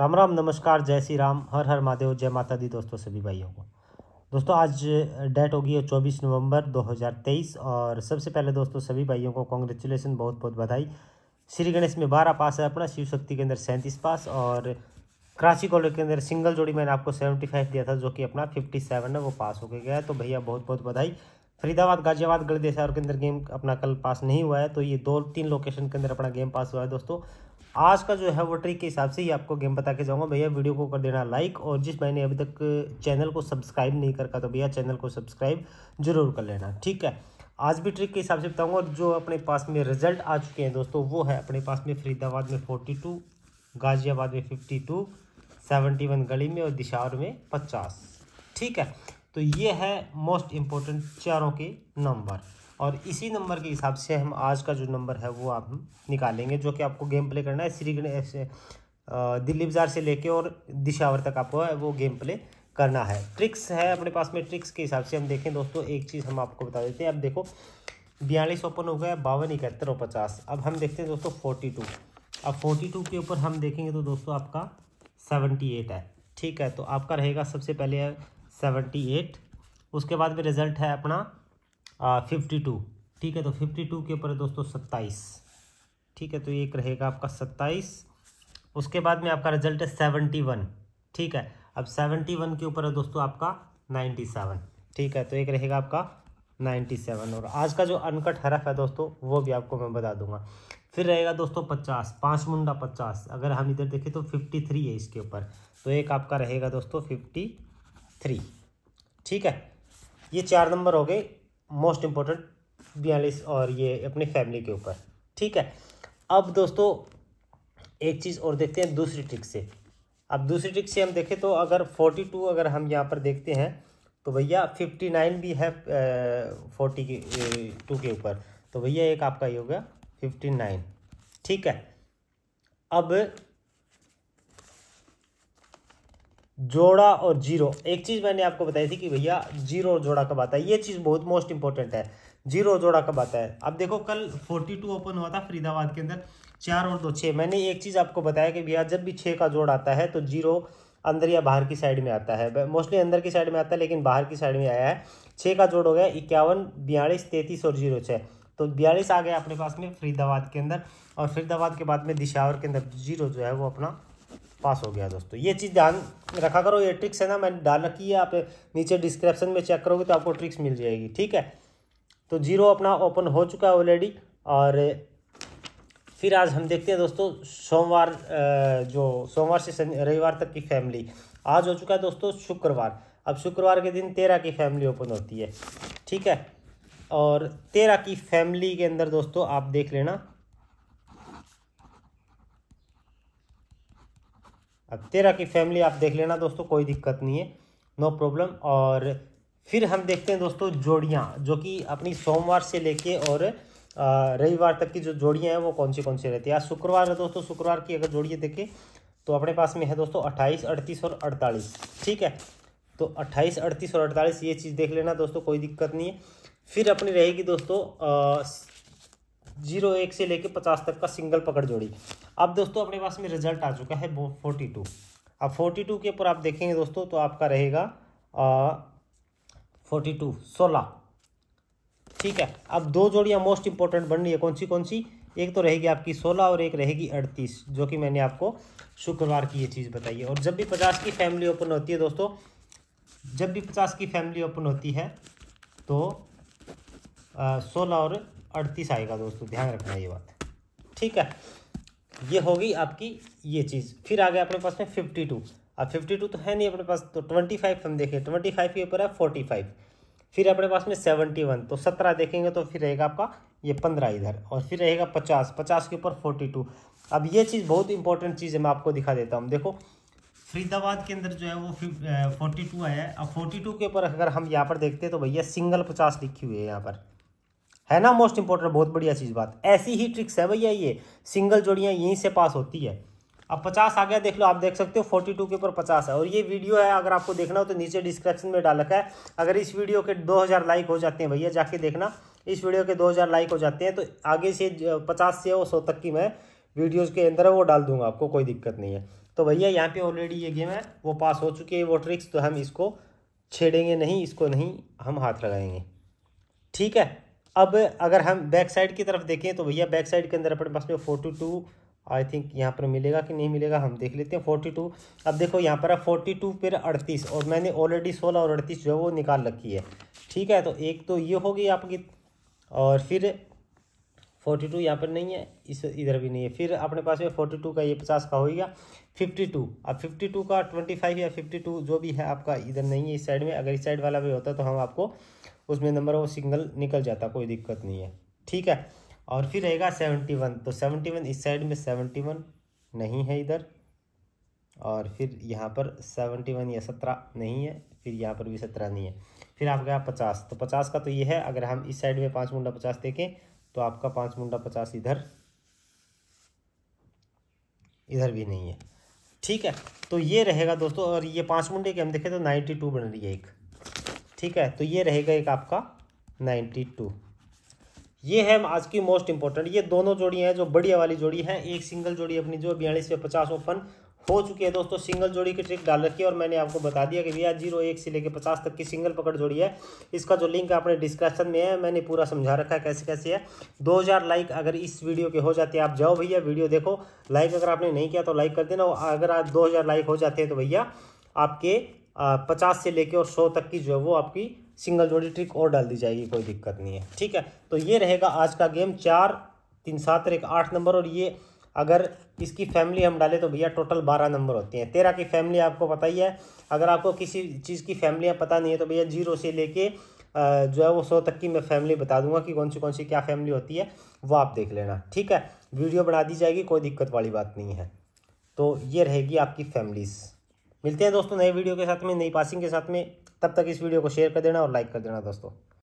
राम राम नमस्कार जय श्री राम हर हर महादेव जय माता दी दोस्तों सभी भाइयों को दोस्तों आज डेट होगी है चौबीस नवंबर 2023 और सबसे पहले दोस्तों सभी भाइयों को कॉन्ग्रेचुलेसन बहुत बहुत बधाई श्री गणेश में बारह पास है अपना शिव शक्ति के अंदर सैंतीस पास और कराची कॉलेज के अंदर सिंगल जोड़ी मैंने आपको सेवेंटी फाइव दिया था जो कि अपना फिफ्टी सेवन है वो पास हो गया है तो भैया बहुत बहुत बधाई फरीदाबाद गाजियाबाद गढ़ और के अंदर गेम अपना कल पास नहीं हुआ है तो ये दो तीन लोकेशन के अंदर अपना गेम पास हुआ है दोस्तों आज का जो है वो ट्रिक के हिसाब से ही आपको गेम बता के जाऊंगा भैया वीडियो को कर देना लाइक और जिस मैंने अभी तक चैनल को सब्सक्राइब नहीं कर तो भैया चैनल को सब्सक्राइब जरूर कर लेना ठीक है आज भी ट्रिक के हिसाब से बताऊंगा और जो अपने पास में रिजल्ट आ चुके हैं दोस्तों वो है अपने पास में फरीदाबाद में फोर्टी टू गाजियाबाद में फिफ्टी टू सेवेंटी वन गली में और दिशार में पचास ठीक है तो ये है मोस्ट इम्पोर्टेंट चारों के नंबर और इसी नंबर के हिसाब से हम आज का जो नंबर है वो आप हम निकालेंगे जो कि आपको गेम प्ले करना है श्री गणेश दिल्ली बाजार से लेके और दिशावर तक आपको वो गेम प्ले करना है ट्रिक्स है अपने पास में ट्रिक्स के हिसाब से हम देखें दोस्तों एक चीज़ हम आपको बता देते हैं अब देखो बयालीस ओपन हो गया बावन इकहत्तर और पचास अब हम देखते हैं दोस्तों फोर्टी टू अब फोर्टी टू के ऊपर हम देखेंगे तो दोस्तों आपका सेवेंटी एट है ठीक है तो आपका रहेगा सबसे पहले सेवेंटी एट उसके बाद में रिजल्ट है अपना फिफ्टी टू ठीक है तो फिफ्टी टू के ऊपर है दोस्तों सत्ताईस ठीक है तो एक रहेगा आपका सत्ताईस उसके बाद में आपका रिजल्ट है सेवेंटी वन ठीक है अब सेवेंटी वन के ऊपर है दोस्तों आपका नाइन्टी सेवन ठीक है तो एक रहेगा आपका नाइन्टी सेवन और आज का जो अनकट हरफ है दोस्तों वो भी आपको मैं बता दूंगा फिर रहेगा दोस्तों पचास पाँच मुंडा पचास अगर हम इधर देखें तो फिफ्टी थ्री है इसके ऊपर तो एक आपका रहेगा दोस्तों फिफ्टी थ्री ठीक है ये चार नंबर हो गए मोस्ट इम्पोर्टेंट बयालीस और ये अपनी फैमिली के ऊपर ठीक है अब दोस्तों एक चीज़ और देखते हैं दूसरी ट्रिक से अब दूसरी ट्रिक से हम देखें तो अगर फोर्टी टू अगर हम यहाँ पर देखते हैं तो भैया फिफ्टी नाइन भी है फोर्टी के टू के ऊपर तो भैया एक आपका ये हो गया फिफ्टी नाइन ठीक है अब जोड़ा और जीरो एक चीज़ मैंने आपको बताई थी कि भैया जीरो और जोड़ा कब आता है ये चीज़ बहुत मोस्ट इंपॉर्टेंट है जीरो और जोड़ा कब आता है अब देखो कल फोर्टी टू ओपन हुआ था फरीदाबाद के अंदर चार और दो छः मैंने एक चीज़ आपको बताया कि भैया जब भी छः का जोड़ आता है तो जीरो अंदर या बाहर की साइड में आता है मोस्टली अंदर की साइड में आता है लेकिन बाहर की साइड में आया है छः का जोड़ हो गया इक्यावन बयालीस तैंतीस और जीरो छः तो बयालीस आ गया अपने पास में फरीदाबाद के अंदर और फरीदाबाद के बाद में दिशावर के अंदर जीरो जो है वो अपना पास हो गया दोस्तों ये चीज़ ध्यान रखा करो ये ट्रिक्स है ना मैंने डाल रखी है आप नीचे डिस्क्रिप्शन में चेक करोगे तो आपको ट्रिक्स मिल जाएगी ठीक है तो जीरो अपना ओपन हो चुका है ऑलरेडी और फिर आज हम देखते हैं दोस्तों सोमवार जो सोमवार से रविवार तक की फैमिली आज हो चुका है दोस्तों शुक्रवार अब शुक्रवार के दिन तेरह की फैमिली ओपन होती है ठीक है और तेरह की फैमिली के अंदर दोस्तों आप देख लेना अब तेरह की फैमिली आप देख लेना दोस्तों कोई दिक्कत नहीं है नो प्रॉब्लम और फिर हम देखते हैं दोस्तों जोड़ियाँ जो कि अपनी सोमवार से लेके और रविवार तक की जो जोड़ियाँ हैं वो कौन सी कौन सी रहती है आज शुक्रवार है दोस्तों शुक्रवार की अगर जोड़िए देखें तो अपने पास में है दोस्तों अट्ठाईस अड़तीस और अड़तालीस ठीक है तो अट्ठाईस अड़तीस और अड़तालीस ये चीज़ देख लेना दोस्तों कोई दिक्कत नहीं है फिर अपनी रहेगी दोस्तों जीरो एक से लेकर पचास तक का सिंगल पकड़ जोड़ी अब दोस्तों अपने पास में रिजल्ट आ चुका है फोर्टी टू अब फोर्टी टू के ऊपर आप देखेंगे दोस्तों तो आपका रहेगा फोर्टी टू सोलह ठीक है अब दो जोड़ियाँ मोस्ट इंपॉर्टेंट बन रही है कौन सी कौन सी एक तो रहेगी आपकी सोलह और एक रहेगी अड़तीस जो कि मैंने आपको शुक्रवार की ये चीज़ बताई है और जब भी पचास की फैमिली ओपन होती है दोस्तों जब भी पचास की फैमिली ओपन होती है तो सोलह और अड़तीस आएगा दोस्तों ध्यान रखना ये बात ठीक है ये होगी आपकी ये चीज़ फिर आ गया अपने पास में फिफ्टी टू अब फिफ्टी टू तो है नहीं अपने पास तो ट्वेंटी फाइव हम देखें ट्वेंटी फाइव के ऊपर है फोर्टी फाइव फिर अपने पास में सेवेंटी वन तो सत्रह देखेंगे तो फिर रहेगा आपका ये पंद्रह इधर और फिर रहेगा पचास पचास के ऊपर फोर्टी टू अब ये चीज़ बहुत इंपॉर्टेंट चीज़ है मैं आपको दिखा देता हूँ देखो फरीदाबाद के अंदर जो है वो फोर्टी टू आया है अब फोर्टी टू के ऊपर अगर हम यहाँ पर देखते हैं तो भैया सिंगल पचास लिखी हुई है यहाँ पर है ना मोस्ट इंपॉर्टेंट बहुत बढ़िया चीज़ बात ऐसी ही ट्रिक्स है भैया ये सिंगल जोड़ियाँ यहीं से पास होती है अब पचास आ गया देख लो आप देख सकते हो फोर्टी टू के ऊपर पचास है और ये वीडियो है अगर आपको देखना हो तो नीचे डिस्क्रिप्शन में डाल रखा है अगर इस वीडियो के दो हज़ार लाइक हो जाते हैं भैया जाके देखना इस वीडियो के दो हज़ार लाइक हो जाते हैं तो आगे से पचास से वो सौ तक की मैं वीडियोज़ के अंदर वो डाल दूंगा आपको कोई दिक्कत नहीं है तो भैया यहाँ पे ऑलरेडी ये गेम है वो पास हो चुकी है वो ट्रिक्स तो हम इसको छेड़ेंगे नहीं इसको नहीं हम हाथ लगाएंगे ठीक है अब अगर हम बैक साइड की तरफ देखें तो भैया बैक साइड के अंदर अपने पास में फोर्टी टू आई थिंक यहाँ पर मिलेगा कि नहीं मिलेगा हम देख लेते हैं फोर्टी टू अब देखो यहाँ पर फोर्टी टू फिर अड़तीस और मैंने ऑलरेडी सोलह और अड़तीस जो है वो निकाल रखी है ठीक है तो एक तो ये होगी आपकी और फिर फोर्टी टू यहाँ पर नहीं है इस इधर भी नहीं है फिर अपने पास में फोर्टी टू का ये पचास का होगा फिफ्टी टू अब फिफ्टी टू का ट्वेंटी फाइव या फिफ्टी टू जो भी है आपका इधर नहीं है इस साइड में अगर इस साइड वाला भी होता तो हम आपको उसमें नंबर वो सिग्नल निकल जाता कोई दिक्कत नहीं है ठीक है और फिर रहेगा सेवेंटी वन तो सेवेंटी वन इस साइड में सेवेंटी वन नहीं है इधर और फिर यहाँ पर सेवेंटी वन या सत्रह नहीं है फिर यहाँ पर भी सत्रह नहीं है फिर आप गया पचास तो पचास का तो ये है अगर हम इस साइड में पाँच मुंडा पचास देखें तो आपका पाँच मुंडा पचास इधर इधर भी नहीं है ठीक है तो ये रहेगा दोस्तों और ये पाँच मुंडे के हम देखें तो नाइन्टी टू बन रही है एक ठीक है तो ये रहेगा एक आपका नाइन्टी टू ये है आज की मोस्ट इंपॉर्टेंट ये दोनों जोड़ी हैं जो बढ़िया वाली जोड़ी है एक सिंगल जोड़ी अपनी जो बयालीस से पचास ओपन हो चुकी है दोस्तों सिंगल जोड़ी की ट्रिक डाल रखी है और मैंने आपको बता दिया कि भैया जीरो एक से लेकर पचास तक की सिंगल पकड़ जोड़ी है इसका जो लिंक आपने डिस्क्रिप्शन में है मैंने पूरा समझा रखा है कैसे कैसे है 2000 लाइक अगर इस वीडियो के हो जाते हैं आप जाओ भैया वीडियो देखो लाइक अगर आपने नहीं किया तो लाइक कर देना अगर आप दो लाइक हो जाते हैं तो भैया आपके पचास से लेके और सौ तक की जो है वो आपकी सिंगल जोड़ी ट्रिक और डाल दी जाएगी कोई दिक्कत नहीं है ठीक है तो ये रहेगा आज का गेम चार तीन सात और एक आठ नंबर और ये अगर इसकी फैमिली हम डालें तो भैया टोटल बारह नंबर होते हैं तेरह की फैमिली आपको पता ही है अगर आपको किसी चीज़ की फैमिलियाँ पता नहीं है तो भैया जीरो से लेके जो है वो सौ तक की मैं फैमिली बता दूंगा कि कौन सी कौन सी क्या फैमिली होती है वो आप देख लेना ठीक है वीडियो बना दी जाएगी कोई दिक्कत वाली बात नहीं है तो ये रहेगी आपकी फैमिलीज़ मिलते हैं दोस्तों नए वीडियो के साथ में नई पासिंग के साथ में तब तक इस वीडियो को शेयर कर देना और लाइक कर देना दोस्तों